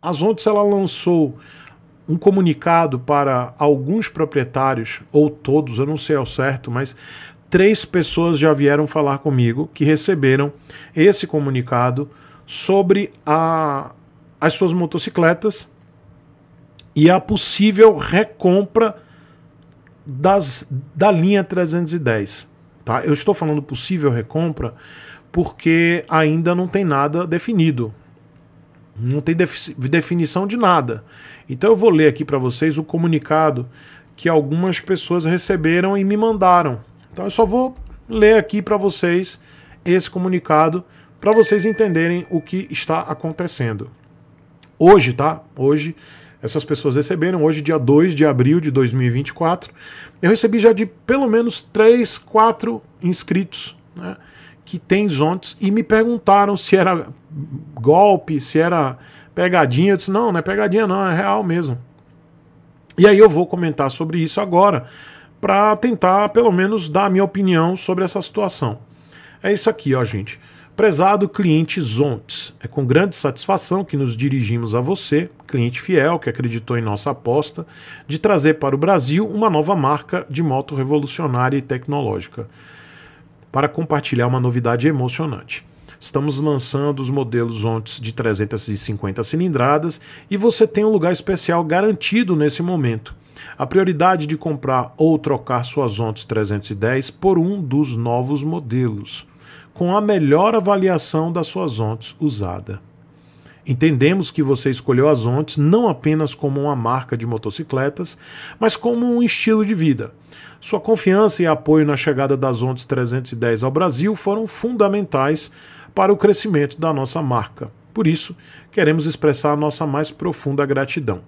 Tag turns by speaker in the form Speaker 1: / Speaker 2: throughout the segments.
Speaker 1: A ela lançou um comunicado para alguns proprietários, ou todos, eu não sei ao certo, mas três pessoas já vieram falar comigo que receberam esse comunicado sobre a, as suas motocicletas e a possível recompra das, da linha 310. Tá? Eu estou falando possível recompra porque ainda não tem nada definido. Não tem definição de nada. Então eu vou ler aqui para vocês o comunicado que algumas pessoas receberam e me mandaram. Então eu só vou ler aqui para vocês esse comunicado para vocês entenderem o que está acontecendo. Hoje, tá? Hoje essas pessoas receberam, hoje, dia 2 de abril de 2024. Eu recebi já de pelo menos 3, 4 inscritos, né? que tem zontes e me perguntaram se era golpe, se era pegadinha. Eu disse: não, não é pegadinha, não, é real mesmo. E aí eu vou comentar sobre isso agora, para tentar pelo menos dar a minha opinião sobre essa situação. É isso aqui, ó, gente. Prezado cliente Zontes, é com grande satisfação que nos dirigimos a você, cliente fiel que acreditou em nossa aposta de trazer para o Brasil uma nova marca de moto revolucionária e tecnológica para compartilhar uma novidade emocionante. Estamos lançando os modelos Ontes de 350 cilindradas e você tem um lugar especial garantido nesse momento. A prioridade de comprar ou trocar suas Ontes 310 por um dos novos modelos, com a melhor avaliação das suas Ontes usada. Entendemos que você escolheu as ontes não apenas como uma marca de motocicletas, mas como um estilo de vida. Sua confiança e apoio na chegada das ontes 310 ao Brasil foram fundamentais para o crescimento da nossa marca. Por isso, queremos expressar nossa mais profunda gratidão.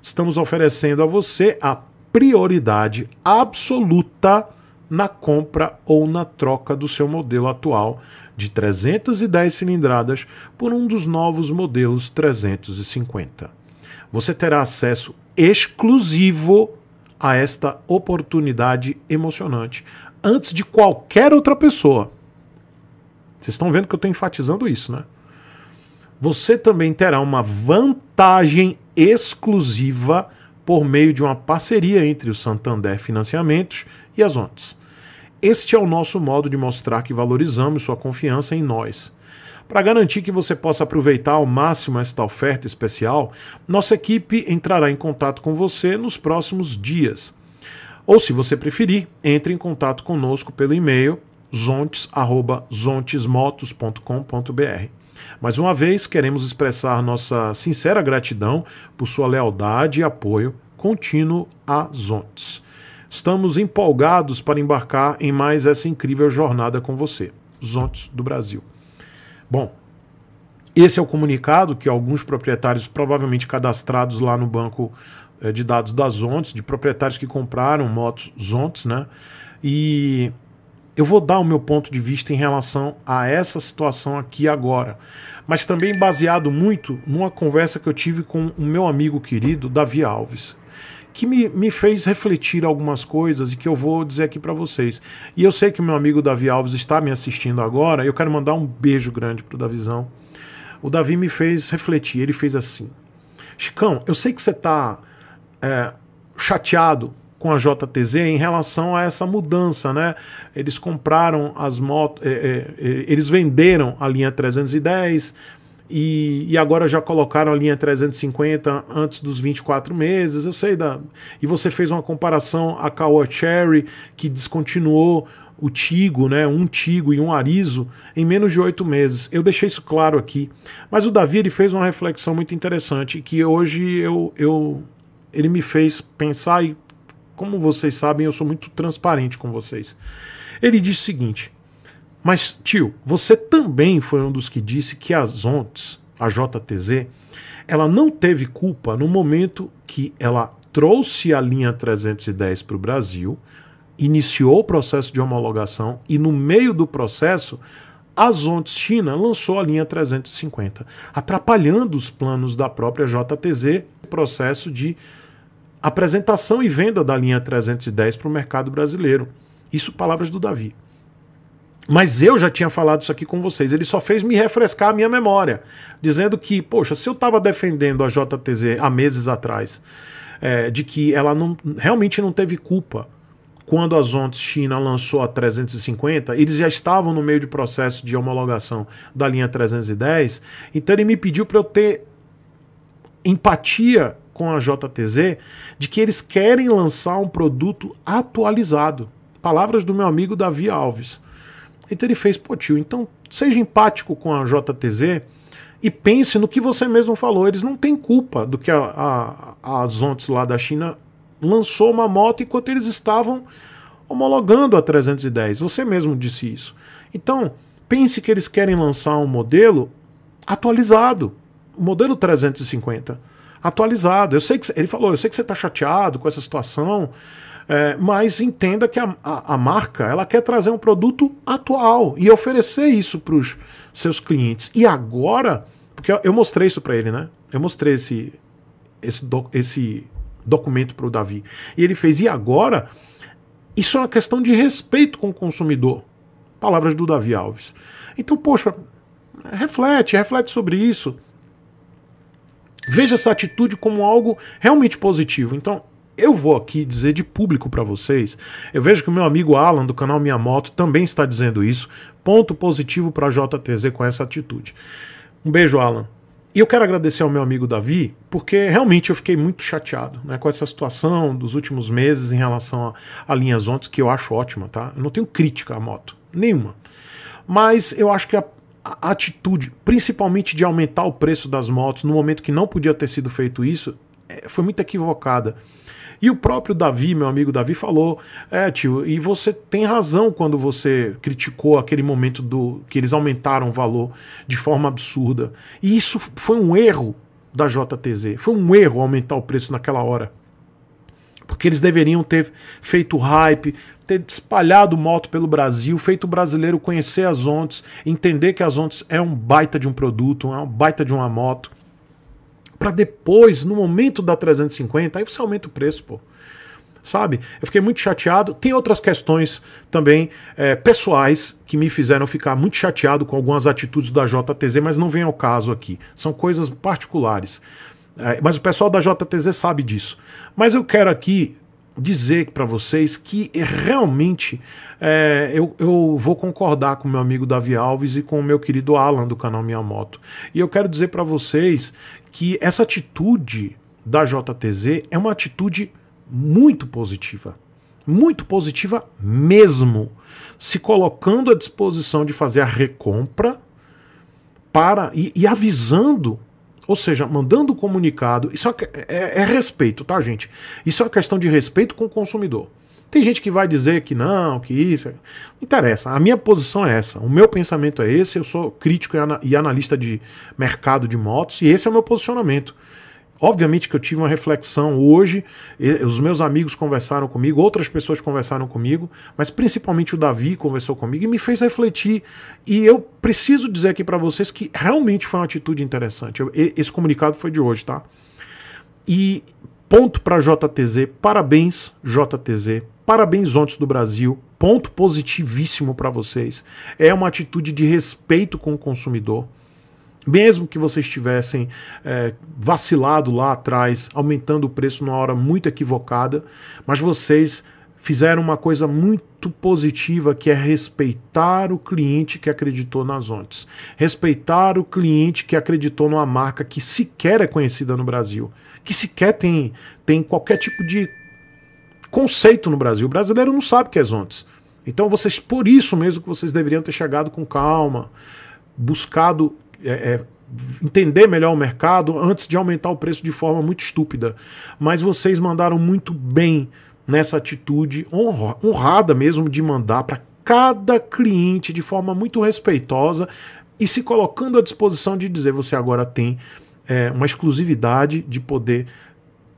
Speaker 1: Estamos oferecendo a você a prioridade absoluta na compra ou na troca do seu modelo atual de 310 cilindradas por um dos novos modelos 350. Você terá acesso exclusivo a esta oportunidade emocionante antes de qualquer outra pessoa. Vocês estão vendo que eu estou enfatizando isso, né? Você também terá uma vantagem exclusiva por meio de uma parceria entre o Santander Financiamentos e as ONTs. Este é o nosso modo de mostrar que valorizamos sua confiança em nós. Para garantir que você possa aproveitar ao máximo esta oferta especial, nossa equipe entrará em contato com você nos próximos dias. Ou, se você preferir, entre em contato conosco pelo e-mail zontes@zontesmotos.com.br. Mais uma vez, queremos expressar nossa sincera gratidão por sua lealdade e apoio contínuo a Zontes. Estamos empolgados para embarcar em mais essa incrível jornada com você. Zontes do Brasil. Bom, esse é o comunicado que alguns proprietários, provavelmente cadastrados lá no banco eh, de dados das Zontes, de proprietários que compraram motos Zontes, né? E eu vou dar o meu ponto de vista em relação a essa situação aqui agora, mas também baseado muito numa conversa que eu tive com o meu amigo querido Davi Alves que me, me fez refletir algumas coisas e que eu vou dizer aqui para vocês. E eu sei que o meu amigo Davi Alves está me assistindo agora, eu quero mandar um beijo grande pro Davizão. O Davi me fez refletir, ele fez assim: Chicão, eu sei que você está é, chateado com a JTZ em relação a essa mudança, né? Eles compraram as motos, é, é, é, eles venderam a linha 310 e, e, agora já colocaram a linha 350 antes dos 24 meses, eu sei da. E você fez uma comparação a Caoa Cherry, que descontinuou o Tigo, né, um Tigo e um Arizo em menos de oito meses. Eu deixei isso claro aqui. Mas o Davi ele fez uma reflexão muito interessante que hoje eu, eu ele me fez pensar e como vocês sabem, eu sou muito transparente com vocês. Ele diz o seguinte: mas, tio, você também foi um dos que disse que as ONTs, a JTZ, ela não teve culpa no momento que ela trouxe a linha 310 para o Brasil, iniciou o processo de homologação e, no meio do processo, a Zontes China lançou a linha 350, atrapalhando os planos da própria JTZ, processo de apresentação e venda da linha 310 para o mercado brasileiro. Isso palavras do Davi. Mas eu já tinha falado isso aqui com vocês. Ele só fez me refrescar a minha memória, dizendo que, poxa, se eu estava defendendo a JTZ há meses atrás, é, de que ela não, realmente não teve culpa quando a Zontes China lançou a 350, eles já estavam no meio de processo de homologação da linha 310. Então ele me pediu para eu ter empatia com a JTZ de que eles querem lançar um produto atualizado. Palavras do meu amigo Davi Alves. Então ele fez, pô tio, então seja empático com a JTZ e pense no que você mesmo falou. Eles não têm culpa do que a, a, a Zontes lá da China lançou uma moto enquanto eles estavam homologando a 310. Você mesmo disse isso. Então, pense que eles querem lançar um modelo atualizado, o modelo 350 atualizado. Eu sei que ele falou, eu sei que você está chateado com essa situação, é, mas entenda que a, a, a, marca ela quer trazer um produto atual e oferecer isso para os seus clientes. E agora, porque eu, mostrei isso para ele, né? Eu mostrei esse, esse, esse documento para o Davi. E ele fez, e agora? Isso é uma questão de respeito com o consumidor. Palavras do Davi Alves. Então, poxa, reflete, reflete sobre isso. Veja essa atitude como algo realmente positivo. Então, eu vou aqui dizer de público para vocês. Eu vejo que o meu amigo Alan do canal Minha Moto também está dizendo isso. Ponto positivo para JTZ com essa atitude. Um beijo, Alan. E eu quero agradecer ao meu amigo Davi, porque realmente eu fiquei muito chateado né, com essa situação dos últimos meses em relação a linhas Zontes, que eu acho ótima, tá? Eu não tenho crítica à moto, nenhuma. Mas eu acho que a, a atitude, principalmente de aumentar o preço das motos no momento que não podia ter sido feito isso, é, foi muito equivocada. E o próprio Davi, meu amigo Davi, falou: É, tio, e você tem razão quando você criticou aquele momento do que eles aumentaram o valor de forma absurda. E isso foi um erro da JTZ. Foi um erro aumentar o preço naquela hora. Porque eles deveriam ter feito hype, ter espalhado moto pelo Brasil, feito o brasileiro conhecer as Ontes, entender que as Ontes é um baita de um produto, é um baita de uma moto para depois, no momento da 350, aí você aumenta o preço, pô. Sabe? Eu fiquei muito chateado. Tem outras questões também é, pessoais que me fizeram ficar muito chateado com algumas atitudes da JTZ, mas não vem ao caso aqui. São coisas particulares. É, mas o pessoal da JTZ sabe disso. Mas eu quero aqui dizer para vocês que realmente é, eu, eu vou concordar com meu amigo Davi Alves e com o meu querido Alan do canal Minha Moto. E eu quero dizer para vocês que essa atitude da JTZ é uma atitude muito positiva. Muito positiva mesmo. Se colocando à disposição de fazer a recompra para e, e avisando ou seja, mandando comunicado, isso é, é, é respeito, tá, gente? Isso é uma questão de respeito com o consumidor. Tem gente que vai dizer que não, que isso. Não interessa. A minha posição é essa. O meu pensamento é esse. Eu sou crítico e analista de mercado de motos e esse é o meu posicionamento. Obviamente que eu tive uma reflexão hoje, os meus amigos conversaram comigo, outras pessoas conversaram comigo, mas principalmente o Davi conversou comigo e me fez refletir. E eu preciso dizer aqui para vocês que realmente foi uma atitude interessante. Eu, esse comunicado foi de hoje, tá? E ponto para JTZ, parabéns JTZ, parabéns Ontes do Brasil, ponto positivíssimo para vocês. É uma atitude de respeito com o consumidor mesmo que vocês tivessem é, vacilado lá atrás, aumentando o preço numa hora muito equivocada, mas vocês fizeram uma coisa muito positiva que é respeitar o cliente que acreditou nas ontes, respeitar o cliente que acreditou numa marca que sequer é conhecida no Brasil, que sequer tem, tem qualquer tipo de conceito no Brasil. O brasileiro não sabe o que é Zontes. Então vocês, por isso mesmo que vocês deveriam ter chegado com calma, buscado é, é, entender melhor o mercado antes de aumentar o preço de forma muito estúpida. Mas vocês mandaram muito bem nessa atitude honra, honrada mesmo de mandar para cada cliente de forma muito respeitosa e se colocando à disposição de dizer você agora tem é, uma exclusividade de poder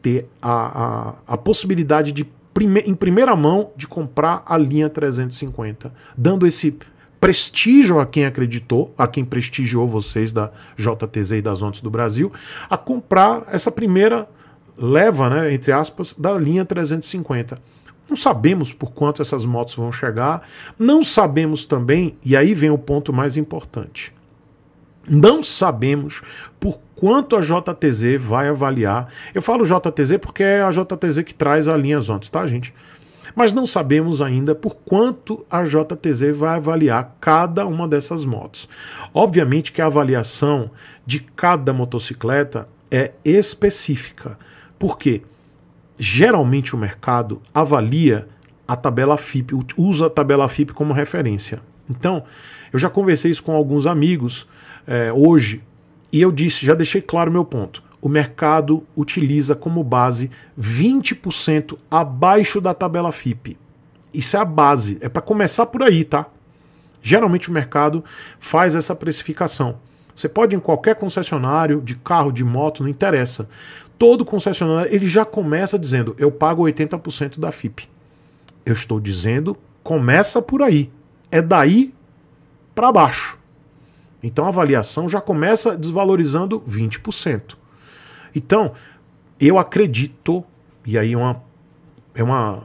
Speaker 1: ter a, a, a possibilidade de prime, em primeira mão de comprar a linha 350, dando esse prestígio a quem acreditou, a quem prestigiou vocês da JTZ e das Ondas do Brasil, a comprar essa primeira leva, né, entre aspas, da linha 350. Não sabemos por quanto essas motos vão chegar, não sabemos também, e aí vem o ponto mais importante. Não sabemos por quanto a JTZ vai avaliar. Eu falo JTZ porque é a JTZ que traz a linha Zontes, tá, gente? mas não sabemos ainda por quanto a JTZ vai avaliar cada uma dessas motos. Obviamente que a avaliação de cada motocicleta é específica, porque geralmente o mercado avalia a tabela FIP, usa a tabela FIP como referência. Então, eu já conversei isso com alguns amigos é, hoje e eu disse, já deixei claro meu ponto o mercado utiliza como base 20% abaixo da tabela FIP. Isso é a base, é para começar por aí, tá? Geralmente o mercado faz essa precificação. Você pode ir em qualquer concessionário, de carro, de moto, não interessa. Todo concessionário, ele já começa dizendo: eu pago 80% da FIP. Eu estou dizendo, começa por aí. É daí para baixo. Então a avaliação já começa desvalorizando 20%. Então, eu acredito, e aí é uma, é uma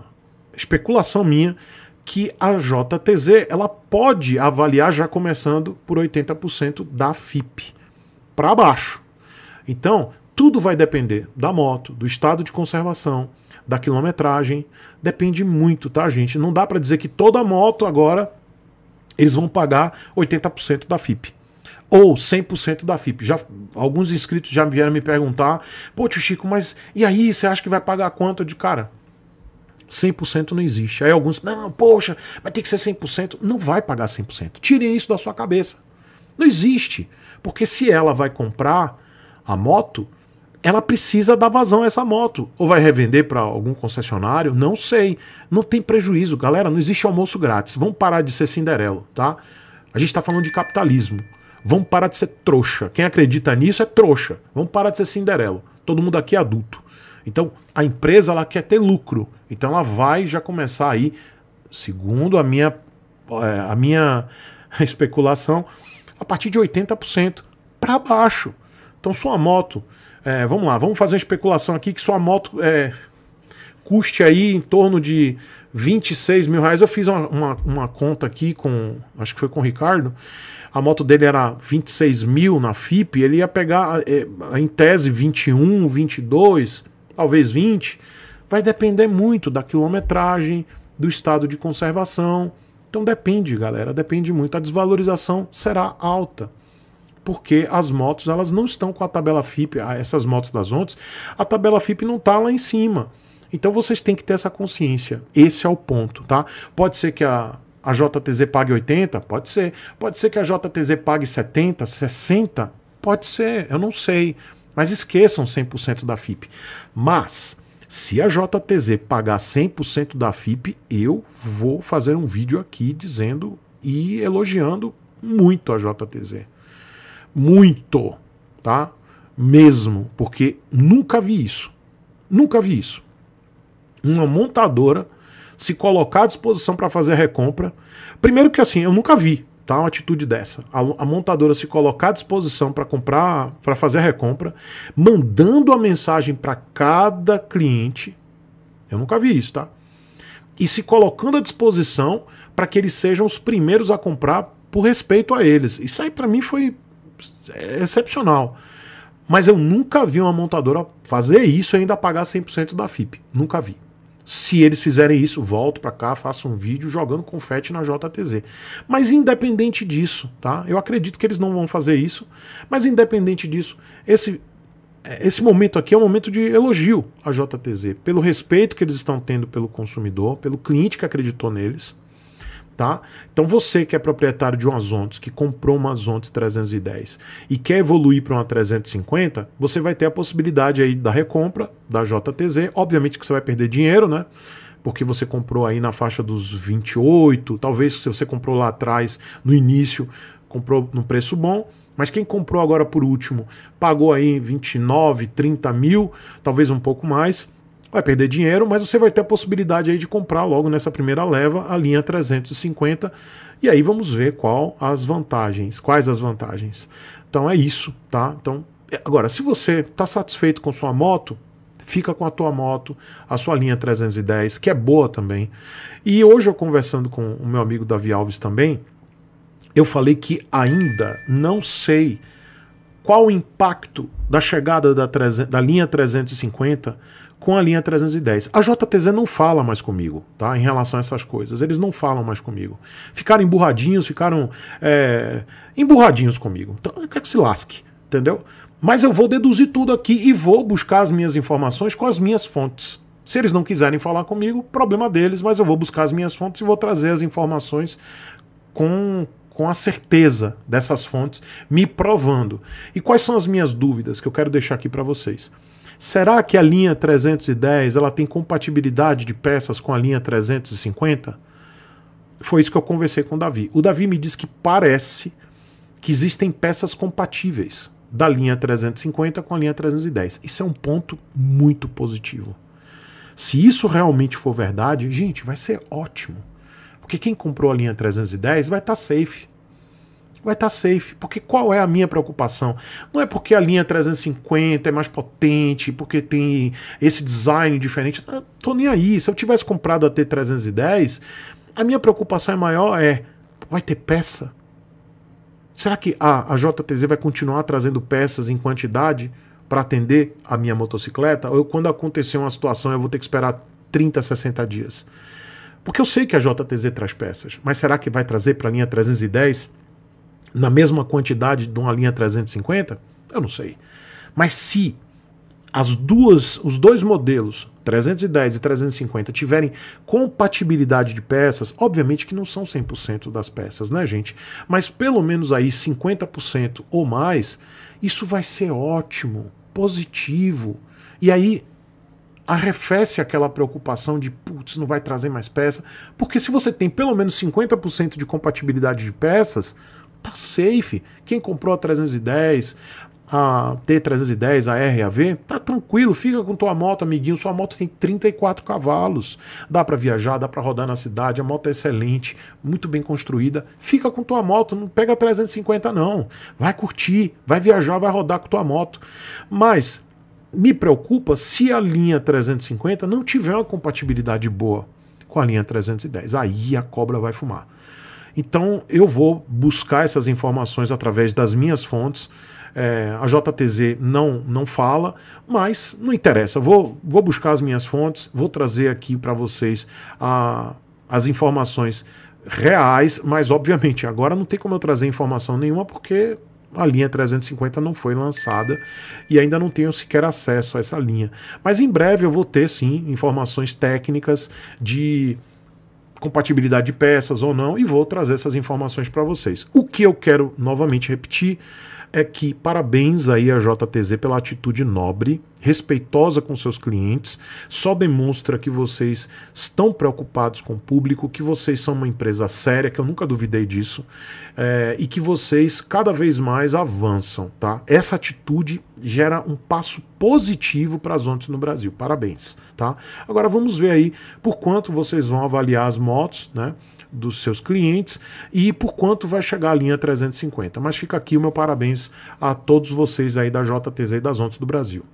Speaker 1: especulação minha, que a JTZ ela pode avaliar já começando por 80% da FIP para baixo. Então, tudo vai depender da moto, do estado de conservação, da quilometragem, depende muito, tá, gente? Não dá para dizer que toda moto agora eles vão pagar 80% da FIP ou 100% da FIP. Já, alguns inscritos já vieram me perguntar: pô, tio Chico, mas e aí? Você acha que vai pagar quanto? de cara, 100% não existe. Aí alguns, não, poxa, mas tem que ser 100%. Não vai pagar 100%. Tirem isso da sua cabeça. Não existe. Porque se ela vai comprar a moto, ela precisa dar vazão a essa moto. Ou vai revender para algum concessionário, não sei. Não tem prejuízo. Galera, não existe almoço grátis. Vamos parar de ser Cinderelo, tá? A gente está falando de capitalismo. Vamos parar de ser trouxa. Quem acredita nisso é trouxa. Vamos parar de ser Cinderelo. Todo mundo aqui é adulto. Então, a empresa ela quer ter lucro. Então, ela vai já começar aí, segundo a minha, é, a minha especulação, a partir de 80% para baixo. Então, sua moto, é, vamos lá, vamos fazer uma especulação aqui que sua moto é, custe aí em torno de 26 mil reais. Eu fiz uma, uma, uma conta aqui com, acho que foi com o Ricardo, a moto dele era 26 mil na FIP, ele ia pegar eh, eh, em tese 21, 22, talvez 20. Vai depender muito da quilometragem, do estado de conservação. Então depende, galera, depende muito. A desvalorização será alta. Porque as motos elas não estão com a tabela FIP, ah, essas motos das ondas, a tabela FIP não está lá em cima. Então vocês têm que ter essa consciência. Esse é o ponto, tá? Pode ser que a a JTZ pague 80? Pode ser. Pode ser que a JTZ pague 70, 60? Pode ser, eu não sei. Mas esqueçam 100% da FIP. Mas, se a JTZ pagar 100% da FIP, eu vou fazer um vídeo aqui dizendo e elogiando muito a JTZ. Muito, tá? Mesmo, porque nunca vi isso. Nunca vi isso. Uma montadora se colocar à disposição para fazer a recompra. Primeiro que assim, eu nunca vi tá, uma atitude dessa. A, a montadora se colocar à disposição para comprar, para fazer a recompra, mandando a mensagem para cada cliente. Eu nunca vi isso, tá? E se colocando à disposição para que eles sejam os primeiros a comprar por respeito a eles. Isso aí para mim foi é, excepcional. Mas eu nunca vi uma montadora fazer isso e ainda pagar 100% da FIP. Nunca vi. Se eles fizerem isso, volto para cá, faço um vídeo jogando confete na JTZ. Mas independente disso, tá? Eu acredito que eles não vão fazer isso, mas independente disso, esse esse momento aqui é um momento de elogio à JTZ, pelo respeito que eles estão tendo pelo consumidor, pelo cliente que acreditou neles, tá? Então você que é proprietário de uma Zontes, que comprou uma Zontes 310 e quer evoluir para uma 350, você vai ter a possibilidade aí da recompra da JTZ, obviamente que você vai perder dinheiro, né? porque você comprou aí na faixa dos 28, talvez se você comprou lá atrás, no início, comprou num preço bom, mas quem comprou agora por último, pagou aí 29, 30 mil, talvez um pouco mais, vai perder dinheiro, mas você vai ter a possibilidade aí de comprar logo nessa primeira leva a linha 350 e aí vamos ver qual as vantagens, quais as vantagens. Então é isso, tá? Então é, agora, se você está satisfeito com sua moto, fica com a tua moto, a sua linha 310, que é boa também. E hoje eu conversando com o meu amigo Davi Alves também, eu falei que ainda não sei qual o impacto da chegada da, da linha 350 com a linha 310. A JTZ não fala mais comigo, tá? Em relação a essas coisas. Eles não falam mais comigo. Ficaram emburradinhos, ficaram é, emburradinhos comigo. Então, eu quero que se lasque, entendeu? Mas eu vou deduzir tudo aqui e vou buscar as minhas informações com as minhas fontes. Se eles não quiserem falar comigo, problema deles, mas eu vou buscar as minhas fontes e vou trazer as informações com com a certeza dessas fontes me provando. E quais são as minhas dúvidas que eu quero deixar aqui para vocês? Será que a linha 310 ela tem compatibilidade de peças com a linha 350? Foi isso que eu conversei com o Davi. O Davi me disse que parece que existem peças compatíveis da linha 350 com a linha 310. Isso é um ponto muito positivo. Se isso realmente for verdade, gente, vai ser ótimo. Porque quem comprou a linha 310 vai estar tá safe. Vai estar tá safe. Porque qual é a minha preocupação? Não é porque a linha 350 é mais potente, porque tem esse design diferente. Eu tô nem aí. Se eu tivesse comprado a T310, a minha preocupação é maior é vai ter peça? Será que a, a JTZ vai continuar trazendo peças em quantidade para atender a minha motocicleta? Ou eu, quando acontecer uma situação eu vou ter que esperar 30, 60 dias? Porque eu sei que a JTZ traz peças, mas será que vai trazer para a linha 310 na mesma quantidade de uma linha 350? Eu não sei. Mas se as duas, os dois modelos, 310 e 350, tiverem compatibilidade de peças, obviamente que não são 100% das peças, né, gente? Mas pelo menos aí 50% ou mais, isso vai ser ótimo, positivo. E aí arrefece aquela preocupação de, putz, não vai trazer mais peça. Porque se você tem pelo menos 50% de compatibilidade de peças, tá safe. Quem comprou a 310, a T310, a V, tá tranquilo, fica com tua moto, amiguinho. Sua moto tem 34 cavalos, dá para viajar, dá para rodar na cidade. A moto é excelente, muito bem construída. Fica com tua moto, não pega 350 não. Vai curtir, vai viajar, vai rodar com tua moto. Mas me preocupa se a linha 350 não tiver uma compatibilidade boa com a linha 310. Aí a cobra vai fumar. Então eu vou buscar essas informações através das minhas fontes. É, a JTZ não, não fala, mas não interessa. Vou, vou buscar as minhas fontes, vou trazer aqui para vocês a, as informações reais, mas obviamente agora não tem como eu trazer informação nenhuma porque a linha 350 não foi lançada e ainda não tenho sequer acesso a essa linha. Mas em breve eu vou ter sim informações técnicas de compatibilidade de peças ou não, e vou trazer essas informações para vocês. O que eu quero novamente repetir é que parabéns aí a JTZ pela atitude nobre, respeitosa com seus clientes, só demonstra que vocês estão preocupados com o público, que vocês são uma empresa séria, que eu nunca duvidei disso, é, e que vocês cada vez mais avançam, tá? Essa atitude gera um passo positivo para as ondas no Brasil. Parabéns, tá? Agora vamos ver aí por quanto vocês vão avaliar as motos, né, dos seus clientes e por quanto vai chegar a linha 350. Mas fica aqui o meu parabéns a todos vocês aí da JTZ e das ondas do Brasil.